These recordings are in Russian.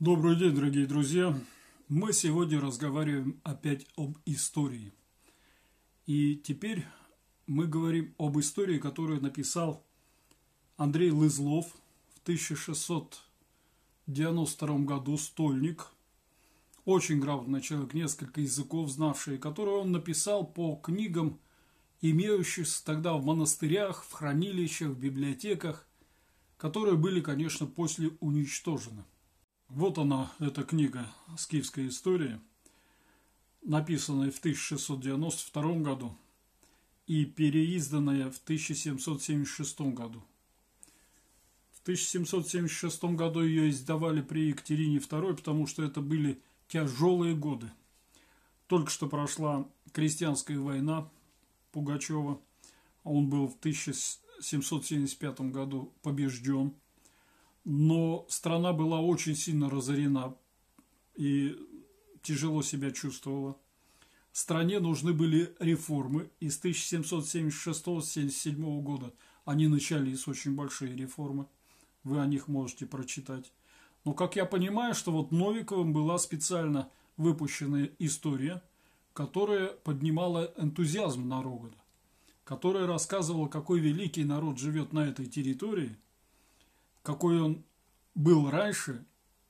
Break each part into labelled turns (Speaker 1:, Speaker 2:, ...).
Speaker 1: Добрый день, дорогие друзья! Мы сегодня разговариваем опять об истории. И теперь мы говорим об истории, которую написал Андрей Лызлов в 1692 году, стольник, очень грамотный человек, несколько языков знавший, которые он написал по книгам, имеющихся тогда в монастырях, в хранилищах, в библиотеках, которые были, конечно, после уничтожены. Вот она, эта книга с киевской истории», написанная в 1692 году и переизданная в 1776 году. В 1776 году ее издавали при Екатерине II, потому что это были тяжелые годы. Только что прошла крестьянская война Пугачева. Он был в 1775 году побежден но страна была очень сильно разорена и тяжело себя чувствовала. Стране нужны были реформы, и с 1776-1777 года они начались, очень большие реформы, вы о них можете прочитать. Но, как я понимаю, что вот Новиковым была специально выпущена история, которая поднимала энтузиазм народа, которая рассказывала, какой великий народ живет на этой территории – какой он был раньше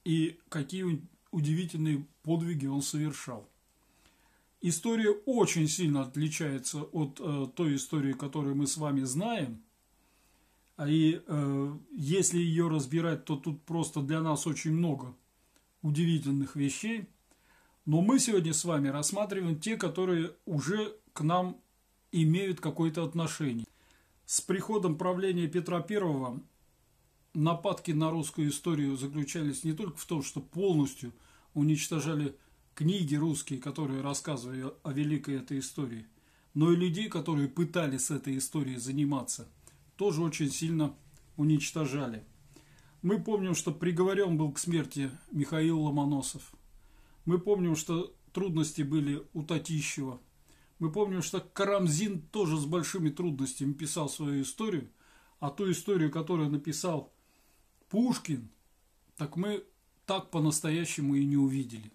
Speaker 1: и какие удивительные подвиги он совершал. История очень сильно отличается от э, той истории, которую мы с вами знаем. А и э, если ее разбирать, то тут просто для нас очень много удивительных вещей. Но мы сегодня с вами рассматриваем те, которые уже к нам имеют какое-то отношение. С приходом правления Петра первого нападки на русскую историю заключались не только в том, что полностью уничтожали книги русские, которые рассказывали о великой этой истории, но и людей, которые пытались этой историей заниматься, тоже очень сильно уничтожали. Мы помним, что приговорен был к смерти Михаил Ломоносов. Мы помним, что трудности были у Татищева. Мы помним, что Карамзин тоже с большими трудностями писал свою историю, а ту историю, которую написал Пушкин, так мы так по-настоящему и не увидели.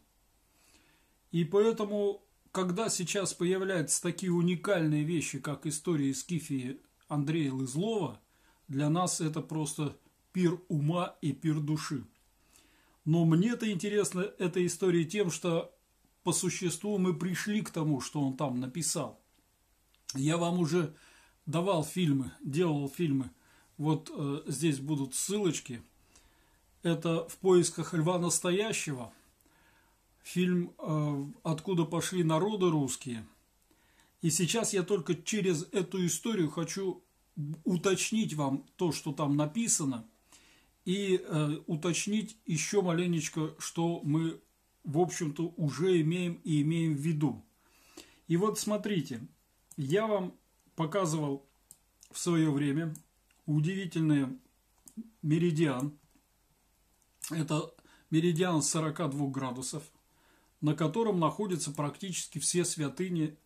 Speaker 1: И поэтому, когда сейчас появляются такие уникальные вещи, как история Скифии Андрея Лызлова, для нас это просто пир ума и пир души. Но мне это интересна эта история тем, что по существу мы пришли к тому, что он там написал. Я вам уже давал фильмы, делал фильмы. Вот э, здесь будут ссылочки – это «В поисках льва настоящего», фильм э, «Откуда пошли народы русские». И сейчас я только через эту историю хочу уточнить вам то, что там написано, и э, уточнить еще маленечко, что мы, в общем-то, уже имеем и имеем в виду. И вот смотрите, я вам показывал в свое время удивительный меридиан, это меридиан 42 градусов, на котором находятся практически все святыни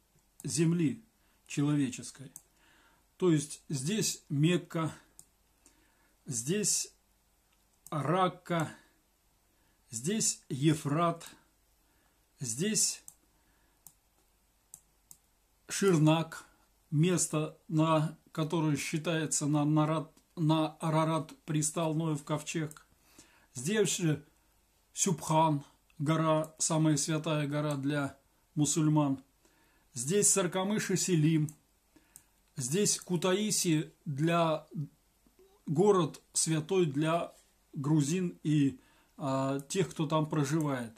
Speaker 1: земли человеческой. То есть здесь Мекка, здесь Ракка, здесь Ефрат, здесь Ширнак, место, на которое считается на, Нарат, на Арарат пристал Ноев ковчег. Здесь же Сюбхан, гора, самая святая гора для мусульман. Здесь Саркамыш и Селим. Здесь Кутаиси для город святой для грузин и а, тех, кто там проживает.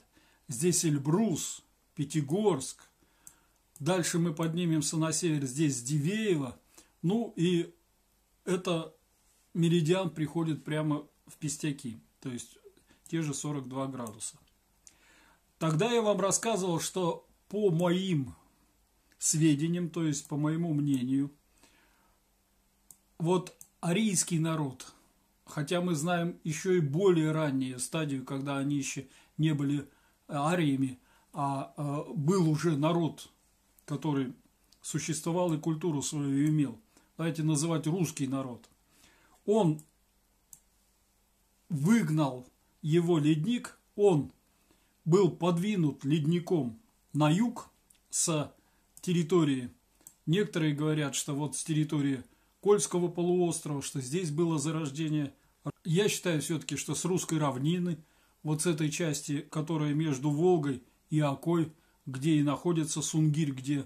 Speaker 1: Здесь Эльбрус, Пятигорск. Дальше мы поднимемся на север, здесь Дивеево. Ну и это меридиан приходит прямо в Пистяки то есть те же 42 градуса. Тогда я вам рассказывал, что по моим сведениям, то есть по моему мнению, вот арийский народ, хотя мы знаем еще и более раннюю стадию, когда они еще не были ариями, а э, был уже народ, который существовал и культуру свою имел, давайте называть русский народ, он выгнал его ледник, он был подвинут ледником на юг с территории. Некоторые говорят, что вот с территории Кольского полуострова, что здесь было зарождение. Я считаю все-таки, что с русской равнины, вот с этой части, которая между Волгой и Окой, где и находится Сунгирь, где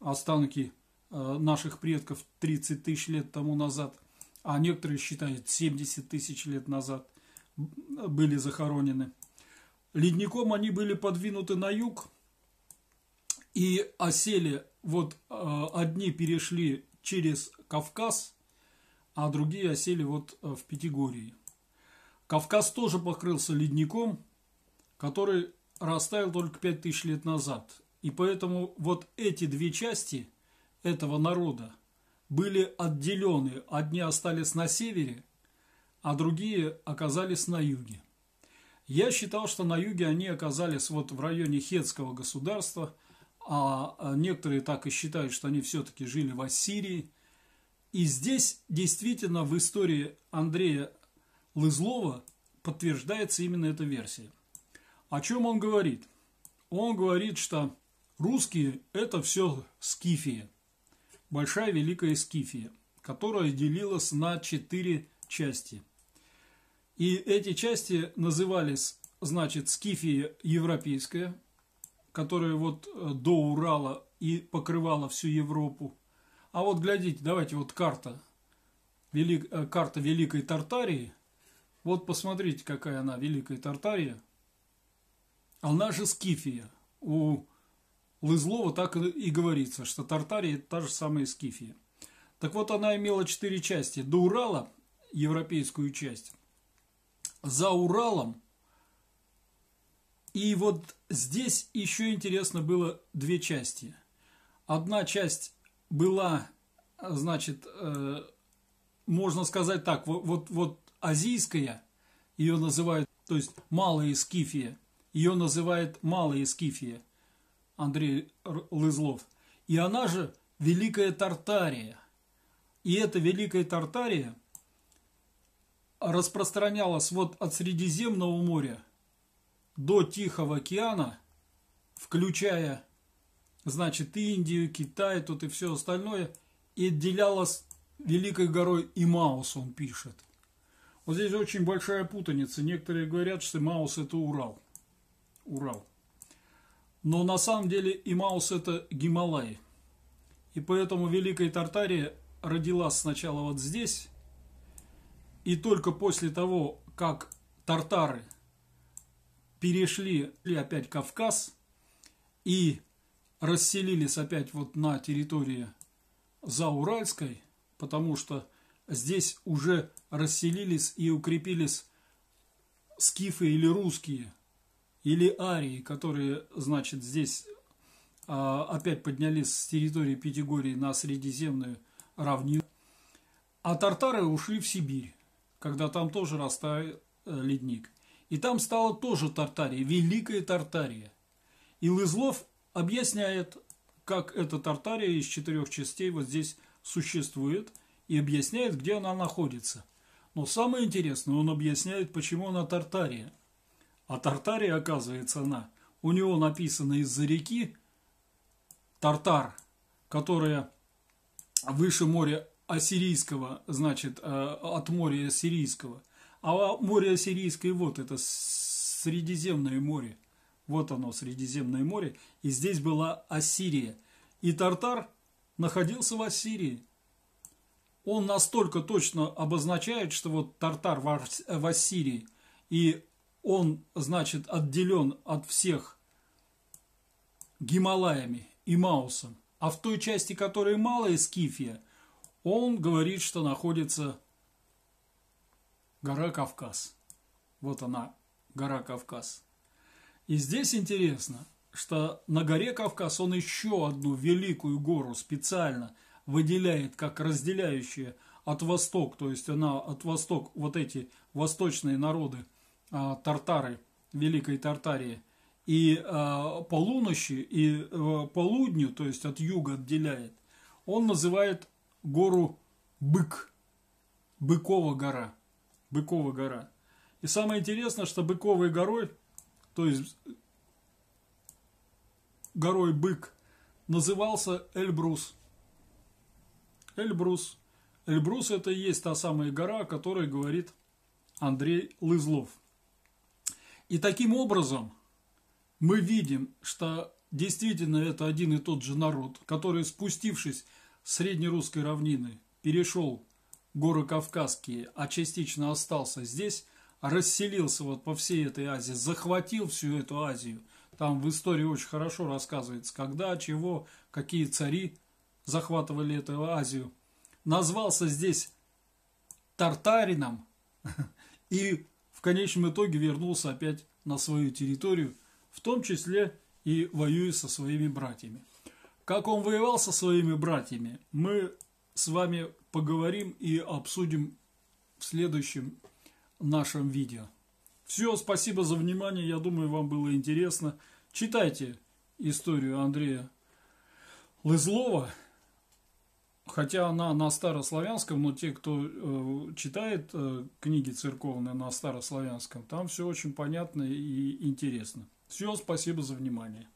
Speaker 1: останки э, наших предков 30 тысяч лет тому назад, а некоторые считают 70 тысяч лет назад – были захоронены. Ледником они были подвинуты на юг и осели. Вот а, одни перешли через Кавказ, а другие осели вот а, в Пятигории. Кавказ тоже покрылся ледником, который растаял только 5000 лет назад. И поэтому вот эти две части этого народа были отделены. Одни остались на севере, а другие оказались на юге. Я считал, что на юге они оказались вот в районе Хетского государства, а, а некоторые так и считают, что они все-таки жили в Ассирии. И здесь действительно в истории Андрея Лызлова подтверждается именно эта версия. О чем он говорит? Он говорит, что русские – это все Скифия, большая великая Скифия, которая делилась на четыре части – и эти части назывались, значит, Скифия Европейская, которая вот э, до Урала и покрывала всю Европу. А вот глядите, давайте вот карта, велик, э, карта Великой Тартарии. Вот посмотрите, какая она, Великая Тартария. Она же Скифия. У Лызлова так и говорится, что Тартария – та же самая Скифия. Так вот, она имела четыре части. До Урала – европейскую часть за Уралом. И вот здесь еще интересно было две части. Одна часть была, значит, э, можно сказать так, вот, вот, вот азийская, ее называют, то есть малая Скифия, ее называют малая Скифия, Андрей Лызлов. И она же Великая Тартария. И эта Великая Тартария распространялась вот от Средиземного моря до Тихого океана, включая, значит, Индию, Китай, тут и все остальное, и отделялась Великой горой Имаус, он пишет. Вот здесь очень большая путаница. Некоторые говорят, что Имаус – это Урал. Урал. Но на самом деле Имаус – это Гималай. И поэтому Великая Тартария родилась сначала вот здесь, и только после того, как тартары перешли опять Кавказ и расселились опять вот на территории Зауральской, потому что здесь уже расселились и укрепились скифы или русские, или арии, которые, значит, здесь а, опять поднялись с территории Пятигории на Средиземную равнину, а тартары ушли в Сибирь когда там тоже растаял э, ледник. И там стала тоже Тартария, Великая Тартария. И Лызлов объясняет, как эта Тартария из четырех частей вот здесь существует, и объясняет, где она находится. Но самое интересное, он объясняет, почему она Тартария. А Тартария, оказывается, она. У него написано из-за реки Тартар, которая выше моря ассирийского, значит, э, от моря ассирийского. А море ассирийское, вот это Средиземное море. Вот оно, Средиземное море. И здесь была Ассирия. И Тартар находился в Ассирии. Он настолько точно обозначает, что вот Тартар в Ассирии. И он, значит, отделен от всех Гималаями и Маусом. А в той части, которая малая Скифия – он говорит, что находится гора Кавказ. Вот она, гора Кавказ. И здесь интересно, что на горе Кавказ он еще одну великую гору специально выделяет как разделяющую от восток, то есть она от восток, вот эти восточные народы, а, тартары, Великой Тартарии, и а, полуночи, и э, полудню, то есть от юга отделяет, он называет гору Бык, Быкова гора, Быкова гора. И самое интересное, что Быковой горой, то есть горой Бык, назывался Эльбрус. Эльбрус. Эльбрус – это и есть та самая гора, о которой говорит Андрей Лызлов. И таким образом мы видим, что действительно это один и тот же народ, который, спустившись среднерусской равнины, перешел горы Кавказские, а частично остался здесь, расселился вот по всей этой Азии, захватил всю эту Азию. Там в истории очень хорошо рассказывается, когда, чего, какие цари захватывали эту Азию. Назвался здесь Тартарином и в конечном итоге вернулся опять на свою территорию, в том числе и воюя со своими братьями. Как он воевал со своими братьями, мы с вами поговорим и обсудим в следующем нашем видео. Все, спасибо за внимание, я думаю, вам было интересно. Читайте историю Андрея Лызлова, хотя она на старославянском, но те, кто э, читает э, книги церковные на старославянском, там все очень понятно и интересно. Все, спасибо за внимание.